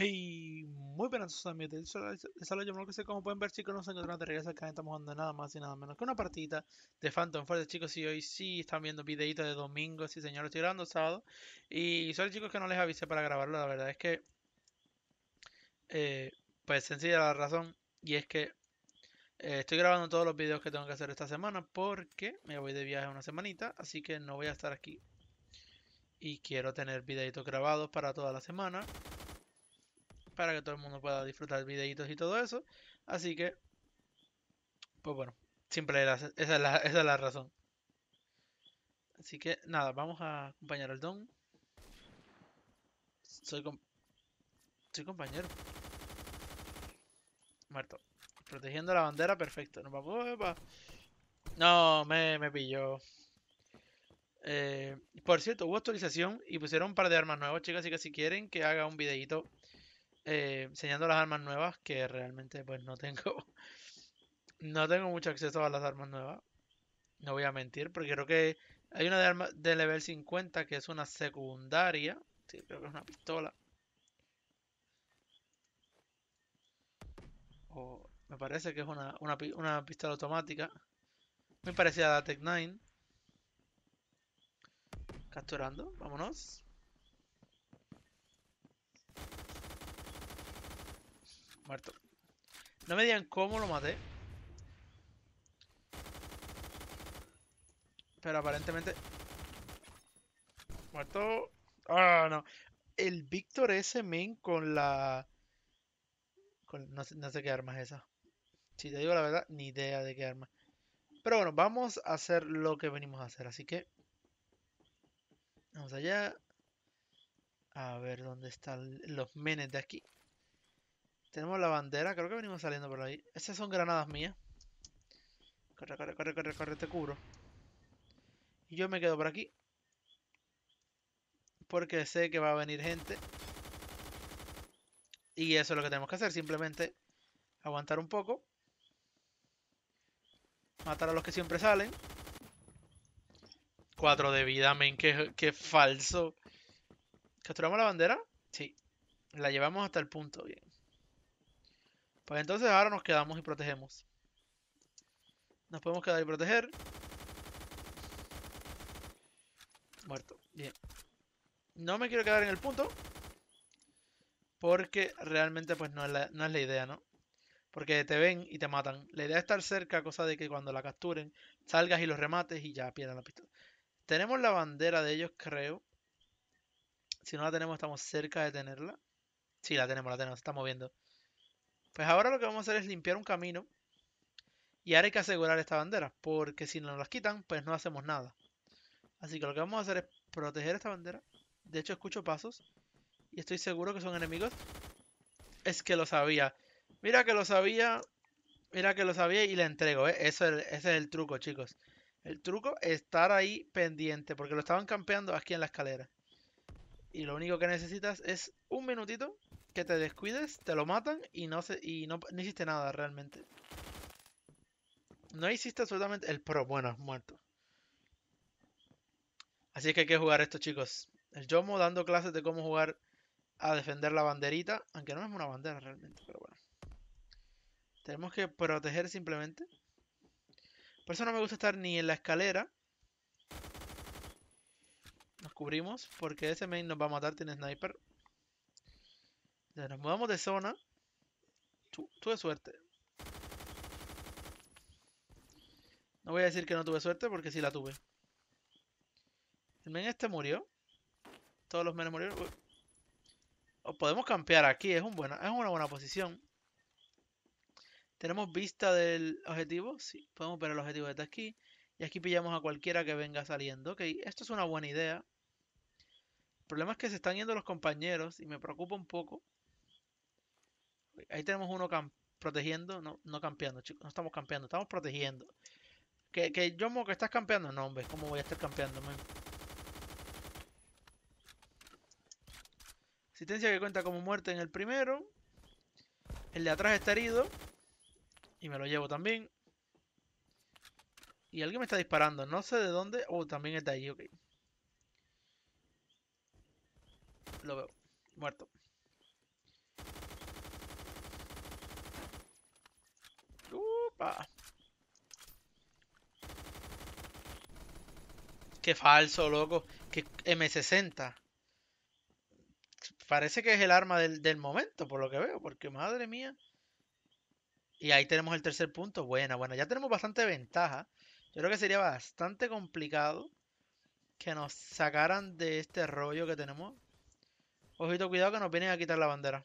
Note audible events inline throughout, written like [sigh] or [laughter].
Hey, muy buenas amigos, les saludo yo, que sé como pueden ver chicos, nos encontramos de regreso acá, estamos jugando nada más y nada menos que una partita de Phantom Force chicos, y hoy sí están viendo videitos de domingo, sí señor, estoy grabando sábado, y son chicos que no les avisé para grabarlo, la verdad es que, eh, pues sencilla la razón, y es que eh, estoy grabando todos los videos que tengo que hacer esta semana, porque me voy de viaje una semanita, así que no voy a estar aquí, y quiero tener videitos grabados para toda la semana, para que todo el mundo pueda disfrutar videitos y todo eso. Así que, pues bueno, siempre esa, es la, razón. Así que nada, vamos a acompañar al Don. Soy, com soy compañero. Muerto. Protegiendo la bandera, perfecto. No, me, me pilló. Eh, por cierto, hubo actualización y pusieron un par de armas nuevas, chicas. Así que si quieren que haga un videito eh, enseñando las armas nuevas, que realmente pues no tengo, [laughs] no tengo mucho acceso a las armas nuevas. No voy a mentir, porque creo que hay una de, arma, de level 50 que es una secundaria. Sí, creo que es una pistola. O me parece que es una, una, una pistola automática. Muy parecida a la Tech 9. Capturando, vámonos. Muerto. No me digan cómo lo maté. Pero aparentemente... Muerto. Ah, no. El Víctor ese Men con la... No, sé, no, sé, qué arma es esa. Si te digo la verdad, ni idea de qué arma. Pero bueno, vamos a hacer lo que venimos a hacer. Así que... Vamos allá. A ver dónde están los menes de aquí. Tenemos la bandera, creo que venimos saliendo por ahí. Estas son granadas mías. Corre, corre, corre, corre, corre, te cubro. Y yo me quedo por aquí. Porque sé que va a venir gente. Y eso es lo que tenemos que hacer. Simplemente aguantar un poco. Matar a los que siempre salen. Cuatro de vida, men. Qué, falso. ¿Capturamos la bandera? Sí. La llevamos hasta el punto. Bien. Pues entonces ahora nos quedamos y protegemos. Nos podemos quedar y proteger. Muerto. Bien. No me quiero quedar en el punto. Porque realmente pues no es la, idea, ¿no? Porque te ven y te matan. La idea es estar cerca, cosa de que cuando la capturen, salgas y los remates y ya pierdan la pistola. Tenemos la bandera de ellos, creo. Si no la tenemos, estamos cerca de tenerla. Sí, la tenemos, la tenemos, se está moviendo. Pues ahora lo que vamos a hacer es limpiar un camino. Y ahora hay que asegurar esta bandera. Porque si nos las quitan, pues no hacemos nada. Así que lo que vamos a hacer es proteger esta bandera. De hecho, escucho pasos. Y estoy seguro que son enemigos. Es que lo sabía. Mira que lo sabía. Mira que lo sabía y le entrego. ¿eh? es, ese es el truco, chicos. El truco es estar ahí pendiente. Porque lo estaban campeando aquí en la escalera. Y lo único que necesitas es un minutito que te descuides, te lo matan y no, se, y no, hiciste nada realmente. No hiciste absolutamente el pro, bueno, muerto. Así que hay que jugar esto, chicos. El Yomo dando clases de cómo jugar a defender la banderita, aunque no es una bandera realmente, pero bueno. Tenemos que proteger simplemente. Por eso no me gusta estar ni en la escalera. Nos cubrimos, porque ese main nos va a matar, tiene sniper nos mudamos de zona. tuve suerte. No voy a decir que no tuve suerte porque sí la tuve. El men este murió. Todos los menes murieron. podemos campear aquí. Es, un es una buena posición. ¿Tenemos vista del objetivo? Sí, podemos ver el objetivo desde aquí. Y aquí pillamos a cualquiera que venga saliendo. Ok, esto es una buena idea. El problema es que se están yendo los compañeros y me preocupa un poco. Ahí tenemos uno protegiendo, no, no campeando, chicos. No estamos campeando, estamos protegiendo. Que, que yo, que estás campeando. No, hombre, ¿cómo voy a estar campeando, man? Asistencia que cuenta como muerte en el primero. El de atrás está herido. Y me lo llevo también. Y alguien me está disparando. No sé de dónde. Oh, también está ahí, ok. Lo veo. Muerto. Qué falso, loco. Que M60. Parece que es el arma del, momento, por lo que veo. Porque madre mía. Y ahí tenemos el tercer punto. Buena, bueno, Ya tenemos bastante ventaja. Yo creo que sería bastante complicado que nos sacaran de este rollo que tenemos. Ojito, cuidado que nos vienen a quitar la bandera.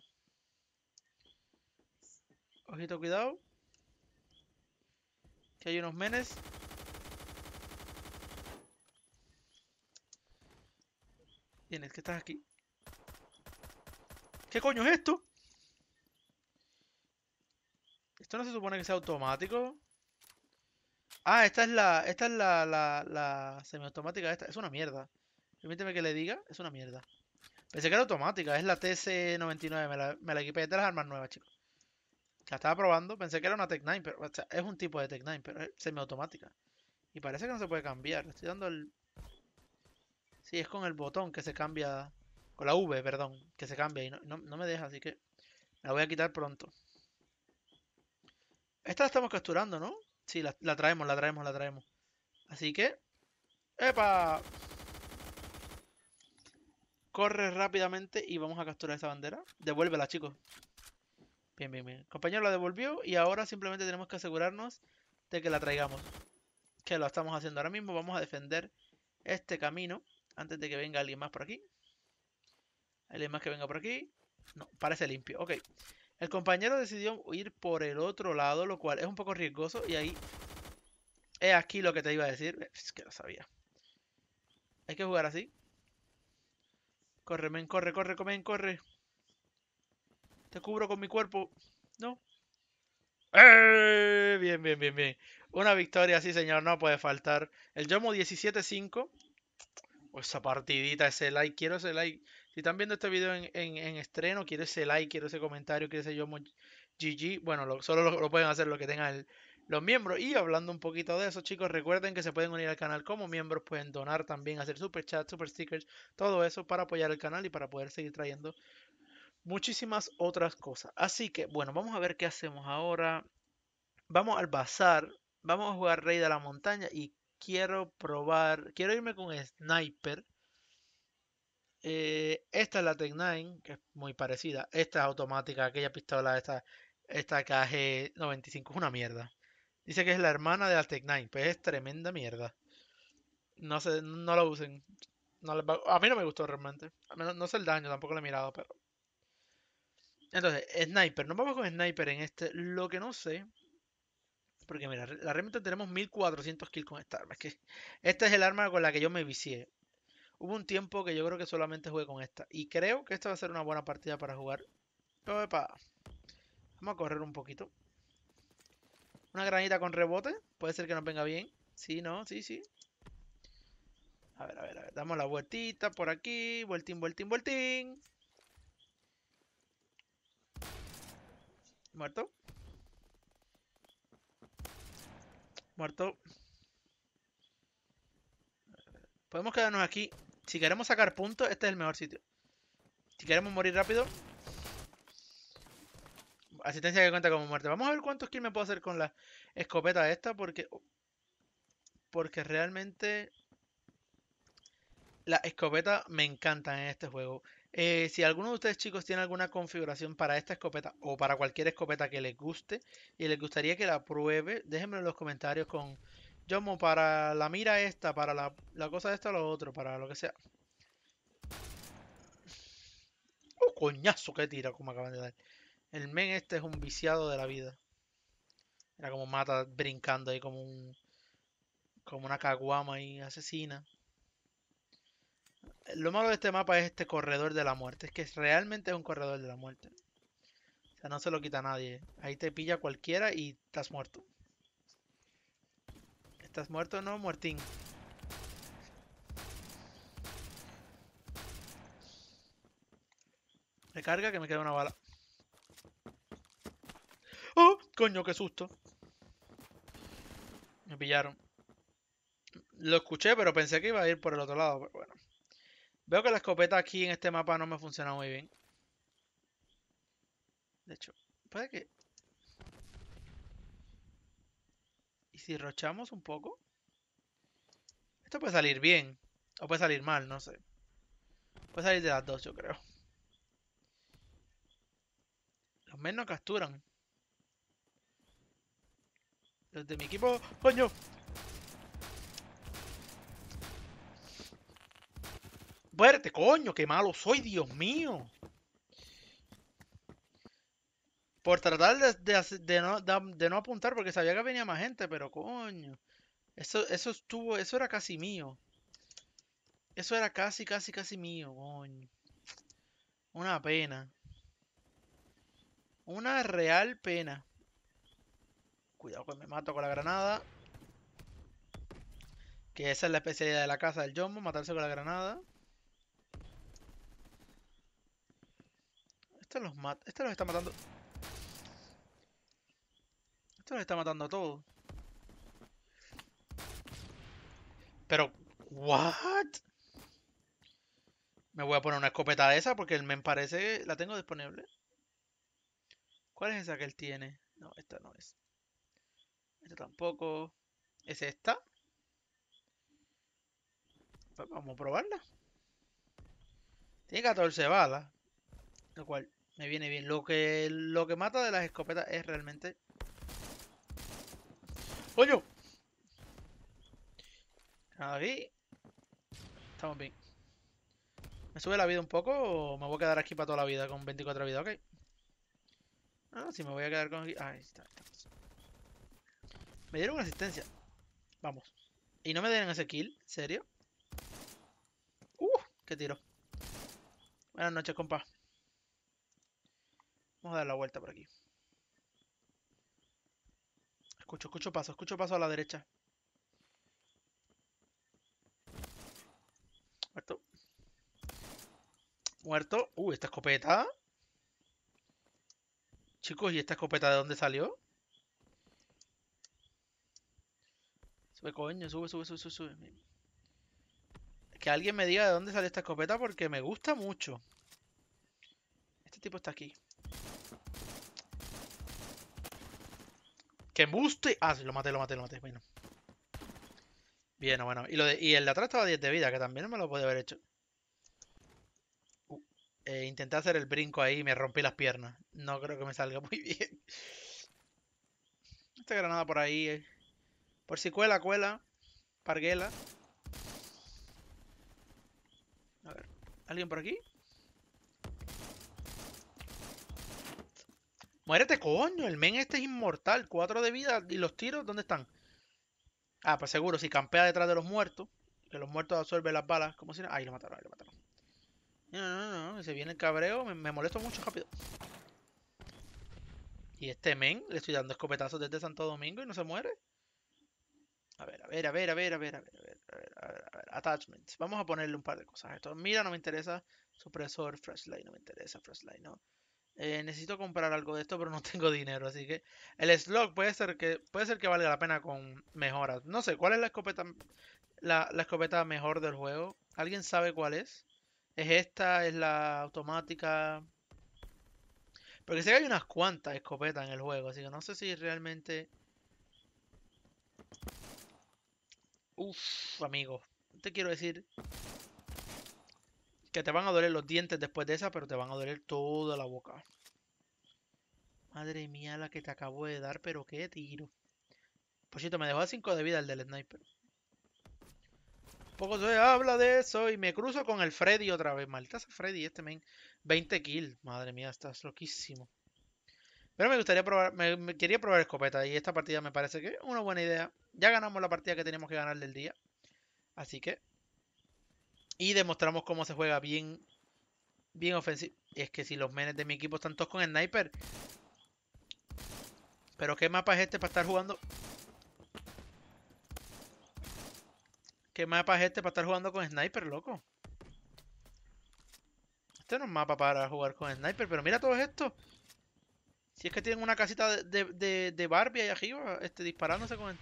Ojito, cuidado. Que hay unos menes. Tienes que estás aquí. ¿Qué coño es esto? Esto no se supone que sea automático. Ah, esta es la. Esta es la, la, semiautomática esta. Es una mierda. Permíteme que le diga, es una mierda. Pensé que era automática, es la TC99. me la equipé de las armas nuevas, chicos. La estaba probando, pensé que era una Tech 9, pero es un tipo de Tech 9, pero es semiautomática. Y parece que no se puede cambiar. Estoy dando el. Sí, es con el botón que se cambia. Con la V, perdón, que se cambia y no, me deja, así que la voy a quitar pronto. Esta la estamos capturando, ¿no? Sí, la, la traemos, la traemos, la traemos. Así que. ¡Epa! Corre rápidamente y vamos a capturar esa bandera. Devuélvela, chicos. Bien, bien, bien. compañero la devolvió y ahora simplemente tenemos que asegurarnos de que la traigamos. Que lo estamos haciendo ahora mismo. Vamos a defender este camino antes de que venga alguien más por aquí. Alguien más que venga por aquí. No, parece limpio. Ok. El compañero decidió ir por el otro lado, lo cual es un poco riesgoso. Y ahí... Es aquí lo que te iba a decir. Eh, es que lo sabía. Hay que jugar así. Corre, men, corre, corre, comen, corre. Te cubro con mi cuerpo. ¿No? ¡Eh! Bien, bien, bien, bien. Una victoria, sí, señor, no puede faltar. El Yomo 17-5. esa partidita, ese like. Quiero ese like. Si están viendo este video en, estreno, quiero ese like, quiero ese comentario, quiero ese Yomo GG. Bueno, solo lo, pueden hacer los que tengan los miembros. Y hablando un poquito de eso, chicos, recuerden que se pueden unir al canal como miembros. Pueden donar también, hacer super chat, super stickers, todo eso para apoyar el canal y para poder seguir trayendo muchísimas otras cosas. Así que, bueno, vamos a ver qué hacemos ahora. Vamos al bazar, vamos a jugar Rey de la Montaña y quiero probar, quiero irme con Sniper. Eh, esta es la Tech 9, que es muy parecida. Esta es automática, aquella pistola, esta, esta KG95 es una mierda. Dice que es la hermana de la Tech 9, pues es tremenda mierda. No sé, no la usen. a mí no me gustó realmente. no, no sé el daño, tampoco lo he mirado, pero entonces, Sniper. no vamos con Sniper en este. Lo que no sé. Porque mira, la herramienta tenemos 1400 kills con esta arma. Es que esta es el arma con la que yo me vicié. Hubo un tiempo que yo creo que solamente jugué con esta. Y creo que esta va a ser una buena partida para jugar. Opa. Vamos a correr un poquito. Una granita con rebote. Puede ser que nos venga bien. Sí, no, sí, sí. A ver, a ver, a ver. Damos la vueltita por aquí. Vueltín, vueltín, vueltín. Muerto. Muerto. Podemos quedarnos aquí. Si queremos sacar puntos, este es el mejor sitio. Si queremos morir rápido. Asistencia que cuenta como muerte. Vamos a ver cuántos kills me puedo hacer con la escopeta esta. Porque. Porque realmente. La escopeta me encanta en este juego. Eh, si alguno de ustedes chicos tiene alguna configuración para esta escopeta o para cualquier escopeta que les guste y les gustaría que la pruebe, déjenmelo en los comentarios con como para la mira esta, para la, la cosa esta o lo otro, para lo que sea. ¡Oh, coñazo que tira! Como acaban de dar. El men este es un viciado de la vida. Era como mata brincando ahí como un... Como una caguama ahí, asesina. Lo malo de este mapa es este corredor de la muerte. Es que realmente es un corredor de la muerte. O sea, no se lo quita nadie. Ahí te pilla cualquiera y estás muerto. ¿Estás muerto o no, muertín? Recarga que me queda una bala. ¡Oh! Coño, qué susto. Me pillaron. Lo escuché, pero pensé que iba a ir por el otro lado, pero bueno. Veo que la escopeta aquí en este mapa no me funciona muy bien. De hecho, puede que... ¿Y si rochamos un poco? Esto puede salir bien. O puede salir mal, no sé. Puede salir de las dos, yo creo. Los menos capturan. Los de mi equipo... ¡Coño! Fuerte, coño, qué malo soy, Dios mío. Por tratar de, no, apuntar porque sabía que venía más gente, pero coño. Eso, eso estuvo, eso era casi mío. Eso era casi, casi, casi mío, coño. Una pena. Una real pena. Cuidado que me mato con la granada. Que esa es la especialidad de la casa del Jumbo, matarse con la granada. Este los está matando. ¿Esto los está matando a todos. Pero, ¿what? Me voy a poner una escopeta de esa porque me parece. La tengo disponible. ¿Cuál es esa que él tiene? No, esta no es. Esta tampoco. ¿Es esta? vamos a probarla. Tiene 14 balas. Lo cual me viene bien. Lo que, lo que mata de las escopetas es realmente... ¡Coño! Aquí. Estamos bien. ¿Me sube la vida un poco o me voy a quedar aquí para toda la vida con 24 vidas? Ok. Ah, si me voy a quedar con aquí. Ahí está, Me dieron asistencia. Vamos. ¿Y no me dieron ese kill? ¿Serio? ¡Uh! ¡Qué tiro! Buenas noches, compa. Vamos a dar la vuelta por aquí. Escucho, escucho paso, escucho paso a la derecha. Muerto. Muerto. Uh, esta escopeta. Chicos, ¿y esta escopeta de dónde salió? Sube, coño, sube, sube, sube, sube. Que alguien me diga de dónde salió esta escopeta porque me gusta mucho. Este tipo está aquí. ¡Que buste Ah, sí, lo maté, lo maté, lo maté. Bueno. Bien, bueno. Y, lo de, el de atrás estaba 10 de vida, que también me lo podía haber hecho. Uh, eh, intenté hacer el brinco ahí y me rompí las piernas. No creo que me salga [laughs] muy bien. Esta granada por ahí. Eh. Por si cuela, cuela. Parguela. A ver. ¿Alguien por aquí? Muérete, coño. El men este es inmortal. Cuatro de vida. ¿Y los tiros dónde están? Ah, pues seguro. Si campea detrás de los muertos. Que los muertos absorben las balas. como si no? Ahí lo mataron, ahí lo mataron. No, no, no. Se viene el cabreo. Me, molesto mucho rápido. Y este men le estoy dando escopetazos desde Santo Domingo y no se muere. A ver, a ver, a ver, a ver, a ver, a ver, a ver, a ver, a ver, a ver. Attachments. Vamos a ponerle un par de cosas esto. Mira, no me interesa. Supresor, flashlight, no me interesa, flashlight, no. Eh, necesito comprar algo de esto, pero no [laughs] tengo dinero. Así que el slug puede ser que puede ser que valga la pena con mejoras. No sé, ¿cuál es la escopeta la, escopeta mejor del juego? ¿Alguien sabe cuál es? ¿Es esta? ¿Es la automática? Porque sé que hay unas cuantas escopetas en el juego, así que no sé si realmente... Uff, amigo. Te quiero decir que te van a doler los dientes después de esa, pero te van a doler toda la boca. Madre mía, la que te acabo de dar, pero qué tiro. Por cierto, me dejó a 5 de vida el del sniper. Poco se habla de eso y me cruzo con el Freddy otra vez. Maldita sea Freddy, este men. 20 kills. Madre mía, estás loquísimo. Pero me gustaría probar, me, me, quería probar escopeta y esta partida me parece que es una buena idea. Ya ganamos la partida que teníamos que ganar del día. Así que y demostramos cómo se juega bien, bien ofensivo. Es que si los menes de mi equipo están todos con sniper. Pero qué mapa es este para estar jugando. ¿Qué mapa es este para estar jugando con sniper, loco? Este no es mapa para jugar con sniper, pero mira todo esto. Si es que tienen una casita de, de, Barbie ahí arriba, este, disparándose con... él.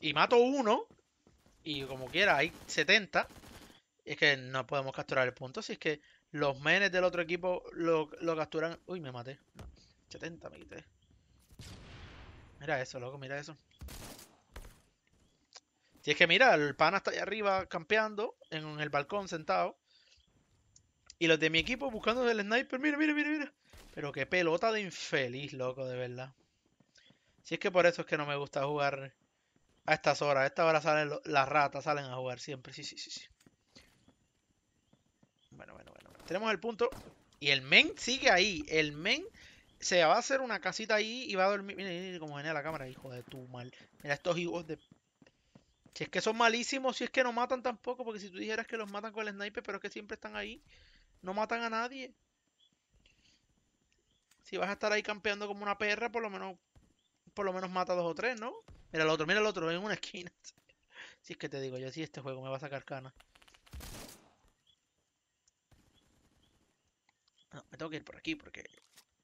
Y mato uno. Y como quiera, hay 70. Es que no podemos capturar el punto. Si es que los menes del otro equipo lo, capturan. Uy, me maté. 70 me Mira eso, loco, mira eso. Si es que mira, el pana está ahí arriba campeando en el balcón sentado. Y los de mi equipo buscando el sniper. Mira, mira, mira, mira. Pero qué pelota de infeliz, loco, de verdad. Si es que por eso es que no me gusta jugar a estas horas, a estas horas salen las ratas, salen a jugar siempre. Sí, sí, sí, sí. Bueno, bueno, bueno. Tenemos el punto. Y el men sigue ahí. El men se va a hacer una casita ahí y va a dormir. Mira, mira, mira cómo genera la cámara, hijo de tu mal. Mira estos hijos de. Si es que son malísimos, si es que no matan tampoco, porque si tú dijeras que los matan con el sniper, pero es que siempre están ahí. No matan a nadie. Si vas a estar ahí campeando como una perra, por lo menos. Por lo menos mata dos o tres, ¿no? Mira el otro, mira el otro, en una esquina. Si [laughs] es que te digo, yo sí, este juego me va a sacar canas. No, me tengo que ir por aquí porque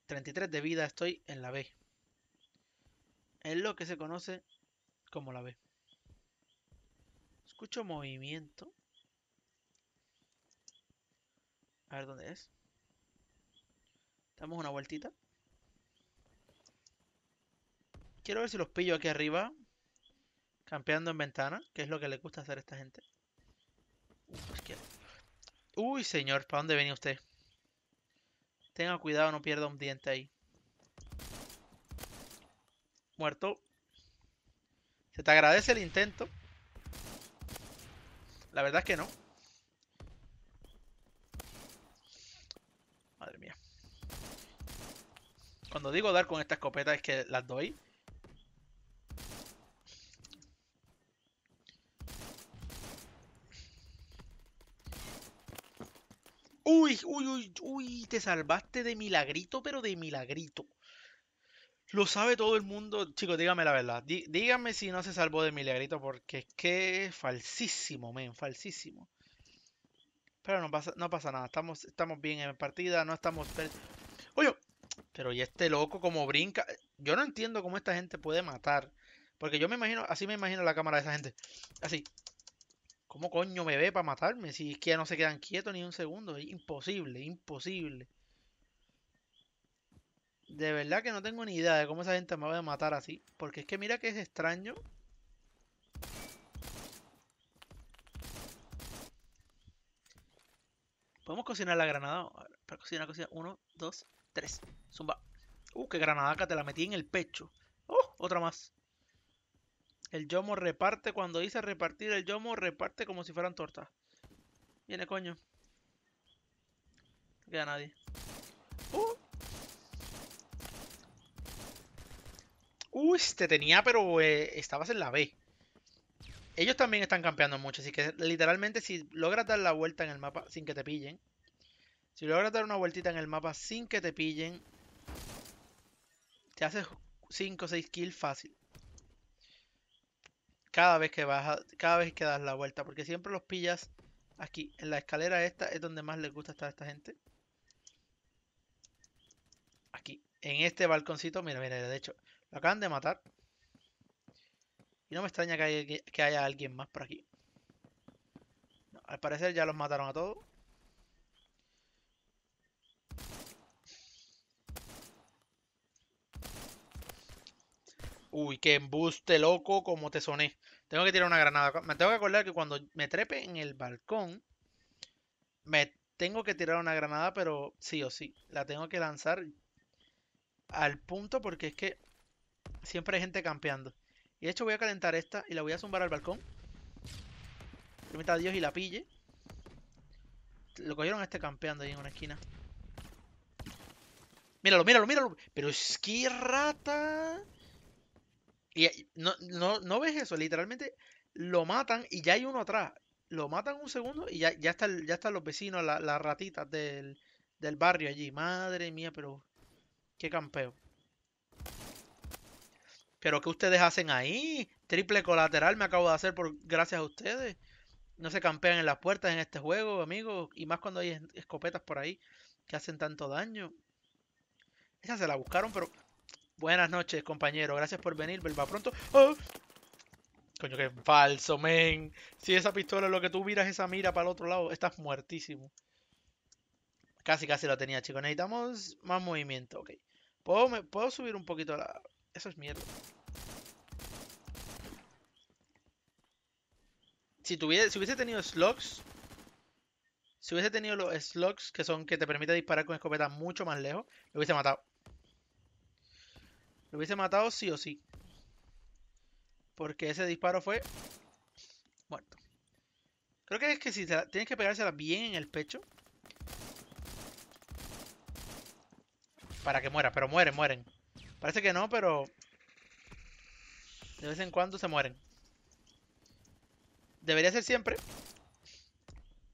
33 de vida estoy en la B. Es lo que se conoce como la B. Escucho movimiento. A ver dónde es. Damos una vueltita. Quiero ver si los pillo aquí arriba. Campeando en ventana, que es lo que le gusta hacer a esta gente. Uy, señor, ¿para dónde venía usted? Tenga cuidado, no pierda un diente ahí. Muerto. Se te agradece el intento. La verdad es que no. Madre mía. Cuando digo dar con esta escopeta es que las doy Uy, uy, uy, uy, te salvaste de milagrito, pero de milagrito. Lo sabe todo el mundo. Chicos, dígame la verdad. díganme si no se salvó de milagrito, porque es que es falsísimo, men, falsísimo. Pero no pasa, no pasa nada. Estamos, estamos bien en partida, no estamos... Oye, pero y este loco como brinca. Yo no entiendo cómo esta gente puede matar. Porque yo me imagino, así me imagino la cámara de esa gente. Así. ¿Cómo coño me ve para matarme? Si es que ya no se quedan quietos ni un segundo. imposible, imposible. De verdad que no tengo ni idea de cómo esa gente me va a matar así. Porque es que mira que es extraño. Podemos cocinar la granada. Para cocinar, cocinar. Uno, dos, tres. Zumba. Uh, qué granada acá te la metí en el pecho. Oh, otra más. El yomo reparte, cuando dice repartir el yomo, reparte como si fueran tortas. Viene, coño. No queda nadie. Uh. Uy, te tenía, pero eh, estabas en la B. Ellos también están campeando mucho, así que literalmente si logras dar la vuelta en el mapa sin que te pillen, si logras dar una vueltita en el mapa sin que te pillen, te haces 5 o 6 kills fácil cada vez que vas cada vez que das la vuelta, porque siempre los pillas aquí, en la escalera esta es donde más les gusta estar a esta gente. Aquí, en este balconcito, mira, mira, de hecho, lo acaban de matar. Y no me extraña que haya, alguien más por aquí. al parecer ya los mataron a todos. Uy, qué embuste loco como te soné. Tengo que tirar una granada. Me tengo que acordar que cuando me trepe en el balcón, me tengo que tirar una granada, pero sí o sí. La tengo que lanzar al punto porque es que siempre hay gente campeando. Y de hecho voy a calentar esta y la voy a zumbar al balcón. Permita a Dios y la pille. Lo cogieron a este campeando ahí en una esquina. Míralo, míralo, míralo. Pero es que rata. Y eh, no, no, ves eso, literalmente lo matan y ya hay uno atrás. Lo matan un segundo y ya, ya, están, ya están los vecinos, las ratitas del, barrio allí. Madre mía, pero qué campeo. Pero ¿qué ustedes hacen ahí? Triple colateral me acabo de hacer por gracias a ustedes. No se campean en las puertas en este juego, amigos. Y más cuando hay escopetas por ahí que hacen tanto daño. Esa se la buscaron, pero Buenas noches, compañero. Gracias por venir. Vuelva pronto. Oh. Coño, qué falso, men. Si esa pistola es lo que tú miras, esa mira para el otro lado, estás muertísimo. Casi, casi lo tenía, chicos. Necesitamos más movimiento, ok. ¿Puedo, ¿puedo subir un poquito la...? Eso es mierda. Si, hubiese tenido slugs... Si hubiese tenido los slugs, que son que te permite disparar con escopeta mucho más lejos, me hubiese matado. Lo hubiese matado sí o sí. Porque ese disparo fue muerto. Creo que es que si tienes que pegársela bien en el pecho. Para que muera, pero mueren, mueren. Parece que no, pero... De vez en cuando se mueren. Debería ser siempre.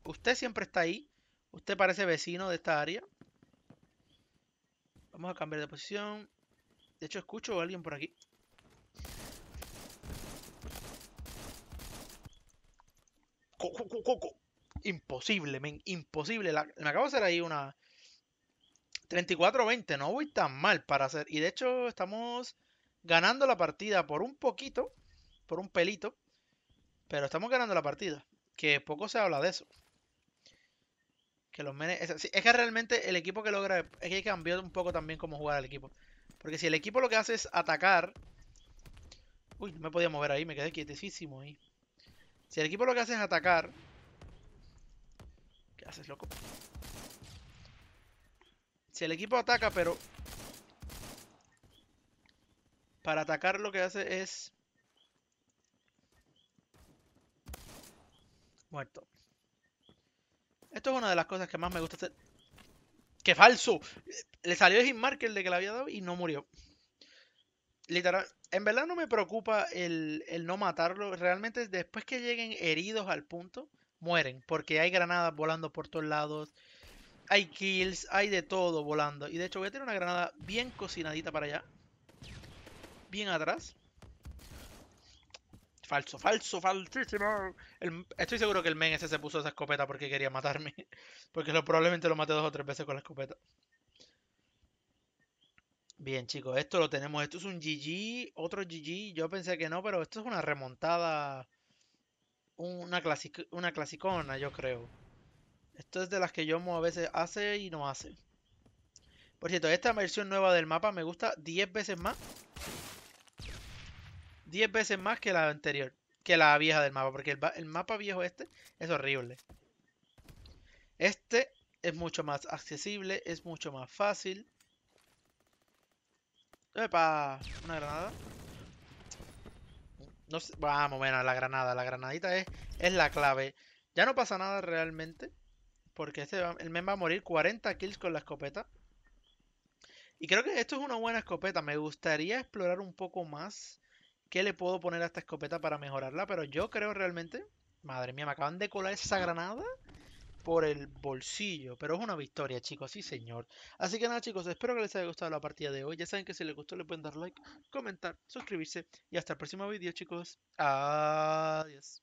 Usted siempre está ahí. Usted parece vecino de esta área. Vamos a cambiar de posición. De hecho, escucho a alguien por aquí. Imposible, Imposible. me acabo de hacer ahí una... 34-20. No voy tan mal para hacer. Y de hecho, estamos ganando la partida por un poquito. Por un pelito. Pero estamos ganando la partida. Que poco se habla de eso. Que los menes... Es, que realmente el equipo que logra... Es que cambió un poco también cómo jugar al equipo. Porque si el equipo lo que hace es atacar... Uy, no me podía mover ahí, me quedé quietecísimo ahí. Si el equipo lo que hace es atacar... ¿Qué haces, loco? Si el equipo ataca, pero... Para atacar lo que hace es... Muerto. Esto es una de las cosas que más me gusta hacer. ¡Qué falso! Le salió el de que le había dado y no murió. Literal, en verdad no me preocupa el, el no matarlo. Realmente después que lleguen heridos al punto, mueren. Porque hay granadas volando por todos lados. Hay kills, hay de todo volando. Y de hecho voy a tener una granada bien cocinadita para allá. Bien atrás. Falso, falso, falsísimo. estoy seguro que el men ese se puso esa escopeta porque quería matarme. [laughs] Porque probablemente lo maté dos o tres veces con la escopeta. Bien, chicos, esto lo tenemos. Esto es un GG, otro GG. Yo pensé que no, pero esto es una remontada. Una, clásica, una clasicona, yo creo. Esto es de las que Yomo a veces hace y no hace. Por cierto, esta versión nueva del mapa me gusta 10 veces más 10 veces más que la anterior, que la vieja del mapa, porque el, mapa viejo este es horrible. Este es mucho más accesible, es mucho más fácil. ¡Epa! Una granada. No Vamos, bueno, la granada. La granadita es, la clave. Ya no pasa nada realmente. Porque este el men va a morir 40 kills con la escopeta. Y creo que esto es una buena escopeta. Me gustaría explorar un poco más ¿qué le puedo poner a esta escopeta para mejorarla? Pero yo creo realmente, madre mía, me acaban de colar esa granada por el bolsillo, pero es una victoria, chicos, sí señor. Así que nada, chicos, espero que les haya gustado la partida de hoy. Ya saben que si les gustó le pueden dar like, comentar, suscribirse y hasta el próximo vídeo, chicos. Adiós.